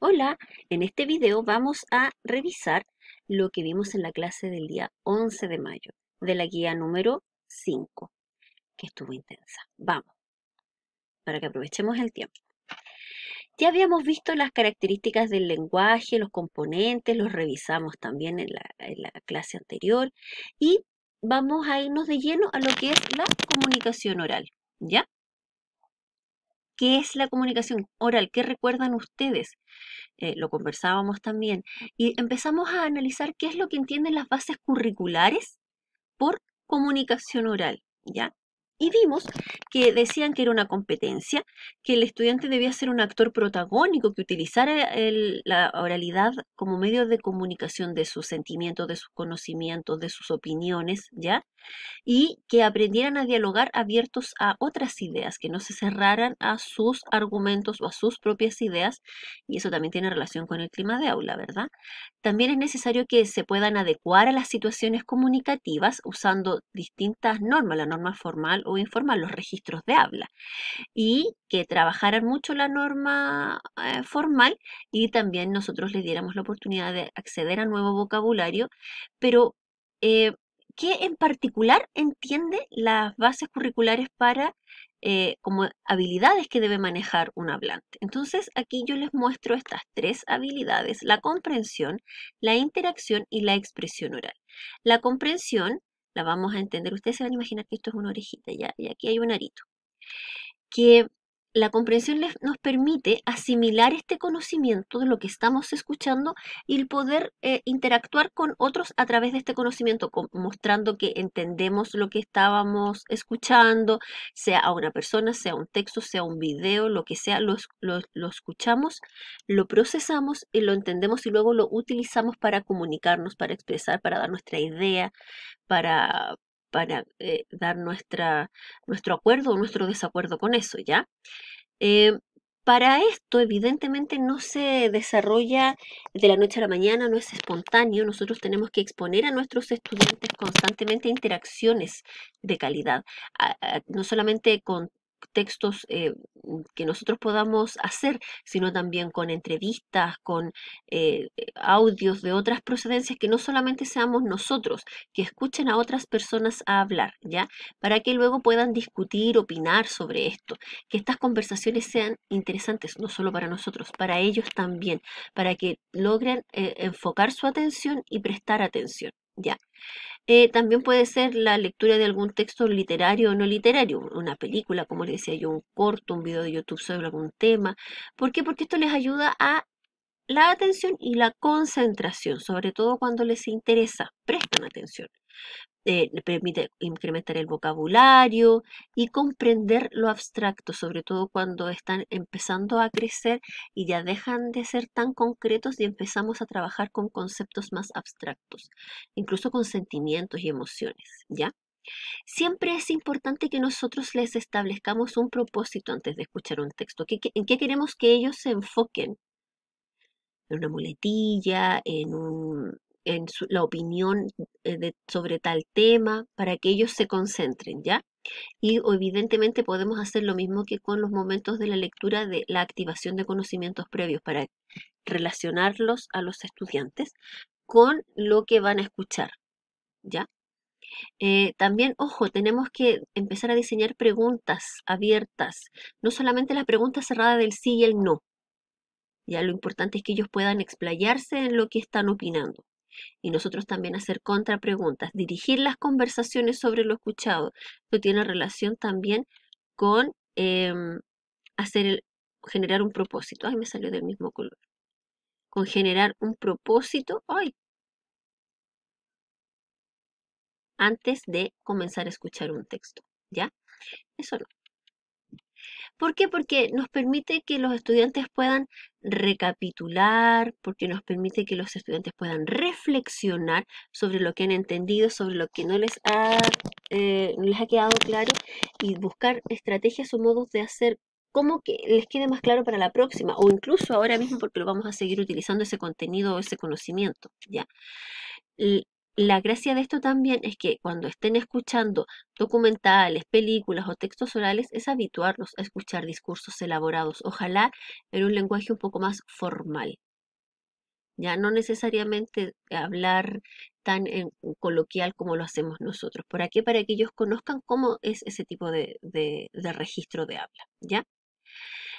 Hola, en este video vamos a revisar lo que vimos en la clase del día 11 de mayo de la guía número 5, que estuvo intensa. Vamos, para que aprovechemos el tiempo. Ya habíamos visto las características del lenguaje, los componentes, los revisamos también en la, en la clase anterior y vamos a irnos de lleno a lo que es la comunicación oral, ¿ya? ¿Qué es la comunicación oral? ¿Qué recuerdan ustedes? Eh, lo conversábamos también. Y empezamos a analizar qué es lo que entienden las bases curriculares por comunicación oral, ¿ya? Y vimos que decían que era una competencia, que el estudiante debía ser un actor protagónico, que utilizara la oralidad como medio de comunicación de sus sentimientos, de sus conocimientos, de sus opiniones, ¿ya? Y que aprendieran a dialogar abiertos a otras ideas, que no se cerraran a sus argumentos o a sus propias ideas, y eso también tiene relación con el clima de aula, ¿verdad? También es necesario que se puedan adecuar a las situaciones comunicativas usando distintas normas, la norma formal o informal los registros de habla y que trabajaran mucho la norma eh, formal y también nosotros les diéramos la oportunidad de acceder a nuevo vocabulario, pero eh, que en particular entiende las bases curriculares para eh, como habilidades que debe manejar un hablante? Entonces aquí yo les muestro estas tres habilidades, la comprensión, la interacción y la expresión oral. La comprensión la vamos a entender. Ustedes se van a imaginar que esto es una orejita, y aquí hay un arito. Que la comprensión nos permite asimilar este conocimiento de lo que estamos escuchando y el poder eh, interactuar con otros a través de este conocimiento, mostrando que entendemos lo que estábamos escuchando, sea a una persona, sea un texto, sea un video, lo que sea, lo escuchamos, lo procesamos y lo entendemos y luego lo utilizamos para comunicarnos, para expresar, para dar nuestra idea, para, para eh, dar nuestra, nuestro acuerdo o nuestro desacuerdo con eso, ¿ya? Eh, para esto, evidentemente, no se desarrolla de la noche a la mañana, no es espontáneo. Nosotros tenemos que exponer a nuestros estudiantes constantemente a interacciones de calidad, no solamente con textos eh, mm, que nosotros podamos hacer, sino también con entrevistas, con eh, eh, audios de otras procedencias, que no solamente seamos nosotros, que escuchen a otras personas a hablar, ¿ya? Para que luego puedan discutir, opinar sobre esto, que estas conversaciones sean interesantes, no solo para nosotros, para ellos también, para que logren enfocar su atención y prestar atención, ¿ya? Eh, también puede ser la lectura de algún texto literario o no literario, una película, como les decía yo, un corto, un video de YouTube sobre algún tema. ¿Por qué? Porque esto les ayuda a la atención y la concentración, sobre todo cuando les interesa, prestan atención permite incrementar el vocabulario y comprender lo abstracto, sobre todo cuando están empezando a crecer y ya dejan de ser tan concretos y empezamos a trabajar con conceptos más abstractos, incluso con sentimientos y emociones, ¿ya? Siempre es importante que nosotros les establezcamos un propósito antes de escuchar un texto. en qué queremos que ellos se enfoquen? En una muletilla, en un en la opinión eh, sobre tal tema para que ellos se concentren, ¿ya? Y evidentemente podemos hacer lo mismo que con los momentos de la lectura de la activación de conocimientos previos para relacionarlos a los estudiantes con lo que van a escuchar, ¿ya? Eh, también, ojo, tenemos que empezar a diseñar preguntas abiertas, no solamente la pregunta cerrada del sí y el no. Ya lo importante es que ellos puedan explayarse en lo que están opinando y nosotros también hacer contrapreguntas, dirigir las conversaciones sobre lo escuchado. Esto tiene relación también con em, hacer el, generar un propósito. Ay, me salió del mismo color. Con generar un propósito hoy. Antes de comenzar a escuchar un texto. ¿Ya? Eso no. ¿Por qué? Porque nos permite que los estudiantes puedan recapitular, porque nos permite que los estudiantes puedan reflexionar sobre lo que han entendido, sobre lo que no les ha, eh, les ha quedado claro y buscar estrategias o modos de hacer cómo que les quede más claro para la próxima o incluso ahora mismo porque lo vamos a seguir utilizando ese contenido o ese conocimiento. ¿ya? la gracia de esto también es que cuando estén escuchando documentales, películas o textos orales, es habituarnos a escuchar discursos elaborados, ojalá en un lenguaje un poco más formal. Ya no necesariamente hablar tan en, coloquial como lo hacemos nosotros. Por aquí Para que ellos conozcan cómo es ese tipo de, registro de habla. ¿ya?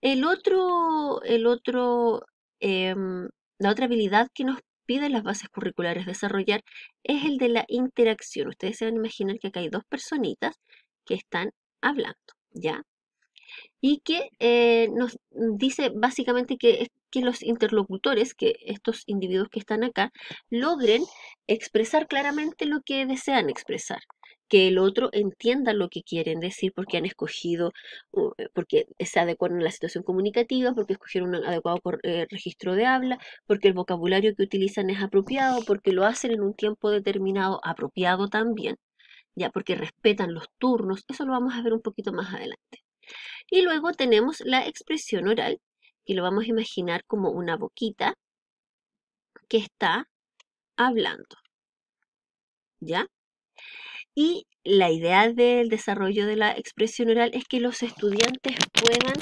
El otro, el otro em, la otra habilidad que nos piden las bases curriculares desarrollar es el de la interacción. Ustedes se van a imaginar que acá hay dos personitas que están hablando, ¿ya? Y que eh, nos dice básicamente que, que los interlocutores, que estos individuos que están acá, logren expresar claramente lo que desean expresar que el otro entienda lo que quieren decir, porque han escogido, eh, porque se adecuaron a la situación comunicativa, porque escogieron un adecuado eh, registro de habla, porque el vocabulario que utilizan es apropiado, porque lo hacen en un tiempo determinado apropiado también, ya porque respetan los turnos, eso lo vamos a ver un poquito más adelante. Y luego tenemos la expresión oral, que lo vamos a imaginar como una boquita que está hablando. ¿Ya? Y la idea del desarrollo de la expresión oral es que los estudiantes puedan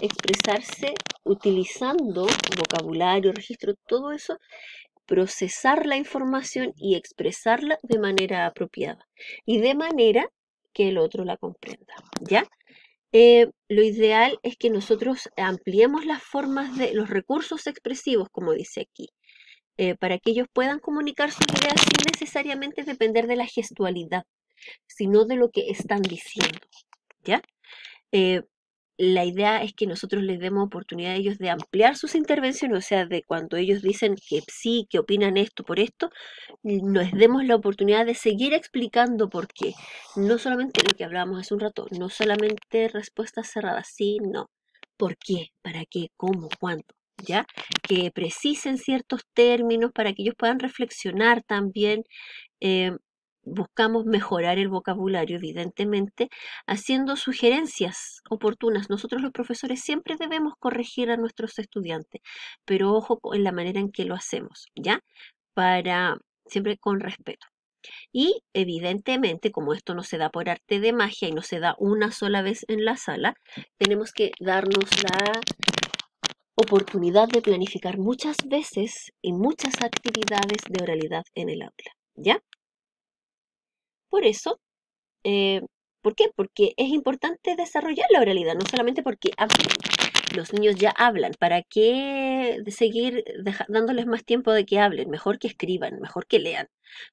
expresarse utilizando vocabulario, registro, todo eso, procesar la información y expresarla de manera apropiada y de manera que el otro la comprenda. ¿Ya? Eh, lo ideal es que nosotros ampliemos las formas de los recursos expresivos, como dice aquí, eh, para que ellos puedan comunicar sus ideas sin necesariamente depender de la gestualidad sino de lo que están diciendo. ¿Ya? Eh, la idea es que nosotros les demos oportunidad a ellos de ampliar sus intervenciones, o sea, de cuando ellos dicen que sí, que opinan esto por esto, nos demos la oportunidad de seguir explicando por qué. No solamente lo que hablábamos hace un rato, no solamente respuestas cerradas, sí, no. ¿Por qué? ¿Para qué? ¿Cómo? ¿Cuánto? ¿Ya? Que precisen ciertos términos para que ellos puedan reflexionar también. Eh, buscamos mejorar el vocabulario, evidentemente, haciendo sugerencias oportunas. Nosotros los profesores siempre debemos corregir a nuestros estudiantes, pero ojo en la manera en que lo hacemos, ¿ya? Para siempre con respeto. Y evidentemente, como esto no se da por arte de magia y no se da una sola vez en la sala, tenemos que darnos la oportunidad de planificar muchas veces y muchas actividades de oralidad en el aula, ¿ya? Por eso, eh, ¿por qué? Porque es importante desarrollar la oralidad, no solamente porque Los niños ya hablan. ¿Para qué seguir dándoles más tiempo de que hablen? Mejor que escriban, mejor que lean.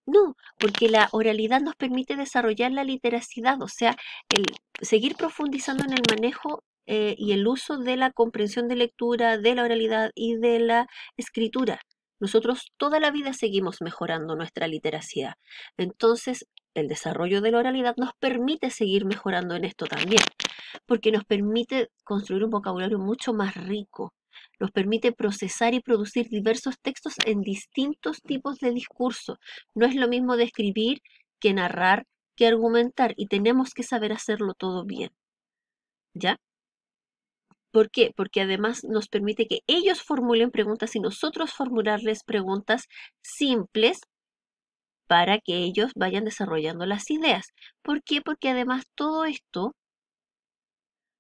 No, porque la oralidad nos permite desarrollar la literacidad, o sea, el seguir profundizando en el manejo eh, y el uso de la comprensión de lectura, de la oralidad y de la escritura. Nosotros toda la vida seguimos mejorando nuestra literacidad. Entonces, el desarrollo de la oralidad nos permite seguir mejorando en esto también, porque nos permite construir un vocabulario mucho más rico, nos permite procesar y producir diversos textos en distintos tipos de discurso. No es lo mismo describir que narrar, que argumentar, y tenemos que saber hacerlo todo bien. ¿Ya? ¿Por qué? Porque además nos permite que ellos formulen preguntas y nosotros formularles preguntas simples para que ellos vayan desarrollando las ideas. ¿Por qué? Porque además todo esto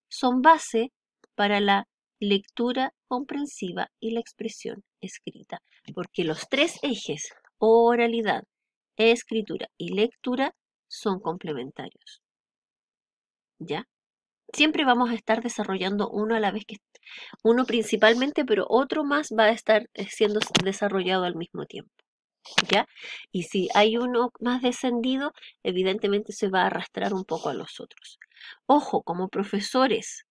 son base para la lectura comprensiva y la expresión escrita, porque los tres ejes, oralidad, escritura y lectura, son complementarios. ¿Ya? Siempre vamos a estar desarrollando uno a la vez que uno principalmente, pero otro más va a estar eh, siendo desarrollado al mismo tiempo. ¿ya? Y si hay uno más descendido, evidentemente se va a arrastrar un poco a los otros. Ojo, como profesores,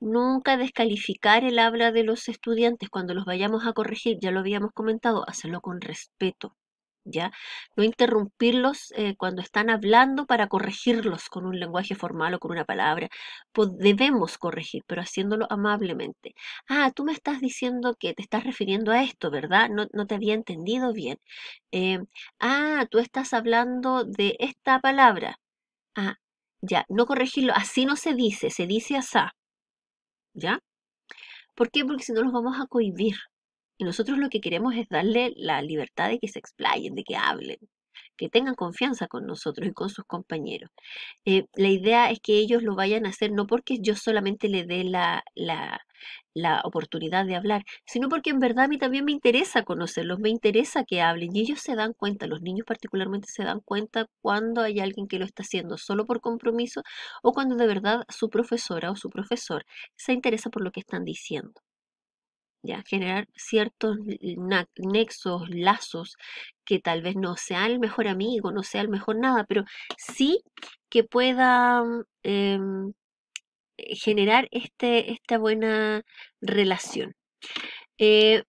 nunca descalificar el habla de los estudiantes cuando los vayamos a corregir, ya lo habíamos comentado, hacerlo con respeto. ¿ya? No interrumpirlos eh, cuando están hablando para corregirlos con un lenguaje formal o con una palabra. debemos corregir, pero haciéndolo amablemente. Ah, tú me estás diciendo que te estás refiriendo a esto, ¿verdad? No, no te había entendido bien. Eh, ah, tú estás hablando de esta palabra. Ah, ya, no corregirlo, así no se dice, se dice asá. ¿Ya? ¿Por qué? Porque si no los vamos a cohibir. Y nosotros lo que queremos es darle la libertad de que se explayen, de que hablen, que tengan confianza con nosotros y con sus compañeros. Eh, la idea es que ellos lo vayan a hacer no porque yo solamente le dé la, la, la, oportunidad de hablar, sino porque en verdad a mí también me interesa conocerlos, me interesa que hablen y ellos se dan cuenta, los niños particularmente se dan cuenta cuando hay alguien que lo está haciendo solo por compromiso o cuando de verdad su profesora o su profesor se interesa por lo que están diciendo generar ciertos nexos, lazos, que tal vez no sea el mejor amigo, no sea el mejor nada, pero sí que pueda mm, em, eh, generar este, esta buena relación. Eh,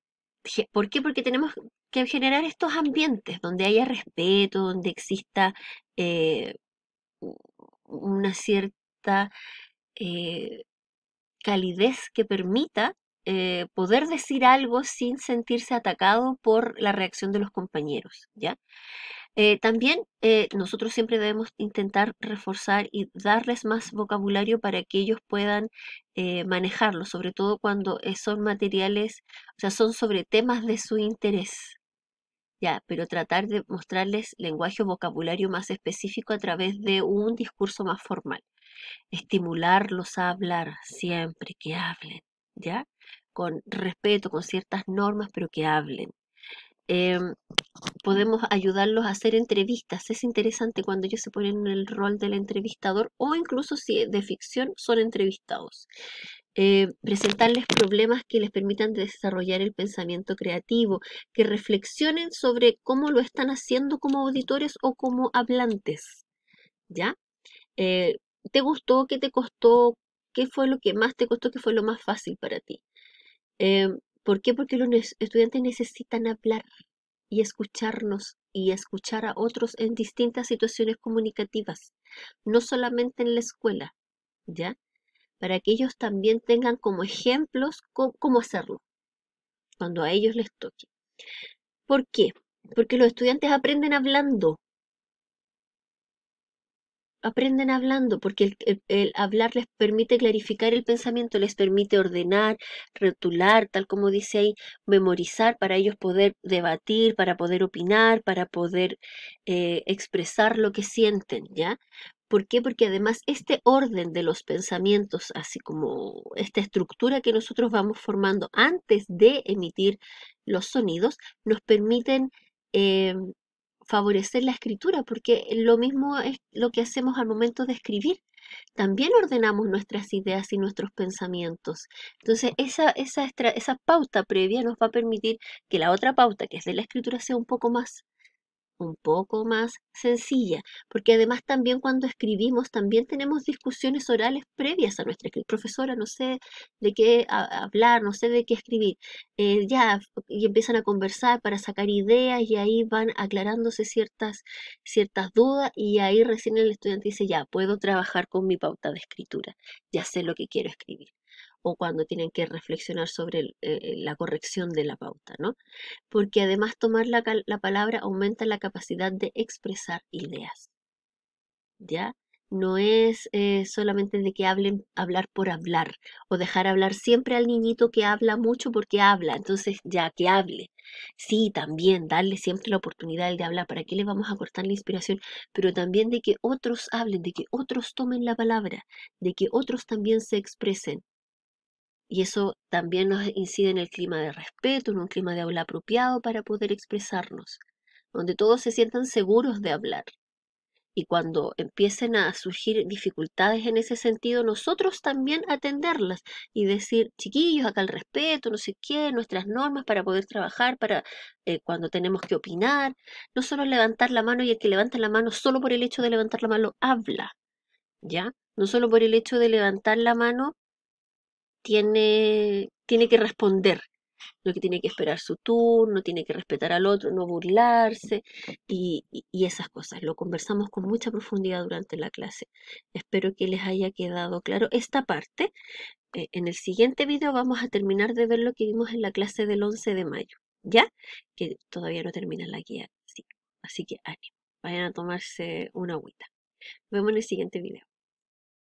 ¿Por qué? Porque tenemos que generar estos ambientes donde haya respeto, donde exista eh, una cierta calidez que permita eh, poder decir algo sin sentirse atacado por la reacción de los compañeros, ¿ya? Eh, también eh, nosotros siempre debemos intentar reforzar y darles más vocabulario para que ellos puedan manejarlo, sobre todo cuando son materiales, o sea, son sobre temas de su interés, ya, pero tratar de mostrarles lenguaje o vocabulario más específico a través de un discurso más formal. Estimularlos a hablar siempre que hablen, ¿ya? con respeto, con ciertas normas, pero que hablen. Em, podemos ayudarlos a hacer entrevistas. Es interesante cuando ellos se ponen en el rol del entrevistador o incluso si de ficción son entrevistados. Eh, presentarles problemas que les permitan desarrollar el pensamiento creativo, que reflexionen sobre cómo lo están haciendo como auditores o como hablantes. ¿Ya? Eh, ¿Te gustó? ¿Qué te costó? ¿Qué fue lo que más te costó? ¿Qué fue lo más fácil para ti? Eh, ¿Por qué? Porque los estudiantes necesitan hablar y escucharnos y escuchar a otros en distintas situaciones comunicativas, no solamente en la escuela, ¿ya? Para que ellos también tengan como ejemplos cómo, cómo hacerlo cuando a ellos les toque. ¿Por qué? Porque los estudiantes aprenden hablando, aprenden hablando, porque el, hablar les permite clarificar el pensamiento, les permite ordenar, retular, tal como dice ahí, memorizar para ellos poder debatir, para poder opinar, para poder eh, expresar lo que sienten, ¿ya? ¿Por qué? Porque además este orden de los pensamientos, así como esta estructura que nosotros vamos formando antes de emitir los sonidos, nos permiten em, favorecer la escritura, porque lo mismo es lo que hacemos al momento de escribir. También ordenamos nuestras ideas y nuestros pensamientos. Entonces, esa, esa, esa pauta previa nos va a permitir que la otra pauta, que es de la escritura, sea un poco más un poco más sencilla, porque además también cuando escribimos también tenemos discusiones orales previas a nuestra escritura. Profesora, no sé de qué hablar, no sé de qué escribir. Eh, ya, y empiezan a conversar para sacar ideas y ahí van aclarándose ciertas, ciertas dudas y ahí recién el estudiante dice, ya, puedo trabajar con mi pauta de escritura, ya sé lo que quiero escribir o cuando tienen que reflexionar sobre eh, eh, la corrección de la pauta, ¿no? Porque además tomar la, palabra aumenta la capacidad de expresar ideas, ¿ya? No es eh, solamente de que hablen, hablar por hablar o dejar hablar siempre al niñito que habla mucho porque habla, entonces ya que hable. Sí, también darle siempre la oportunidad de hablar, ¿para qué le vamos a cortar la inspiración? Pero también de que otros hablen, de que otros tomen la palabra, de que otros también se expresen. Y eso también nos incide en el clima de respeto, en un clima de habla apropiado para poder expresarnos, donde todos se sientan seguros de hablar. Y cuando empiecen a surgir dificultades en ese sentido, nosotros también atenderlas y decir, chiquillos, acá el respeto, no sé qué, nuestras normas para poder trabajar, para eh, cuando tenemos que opinar. No solo levantar la mano y el que levanta la mano solo por el hecho de levantar la mano habla, ¿ya? No solo por el hecho de levantar la mano tiene, tiene que responder, no que tiene que esperar su turno, tiene que respetar al otro, no burlarse y, esas cosas. Lo conversamos con mucha profundidad durante la clase. Espero que les haya quedado claro esta parte. Eh, en el siguiente video vamos a terminar de ver lo que vimos en la clase del 11 de mayo, ¿ya? Que todavía no termina la guía, Así que ánimo, vayan a tomarse una agüita. vemos en el siguiente video.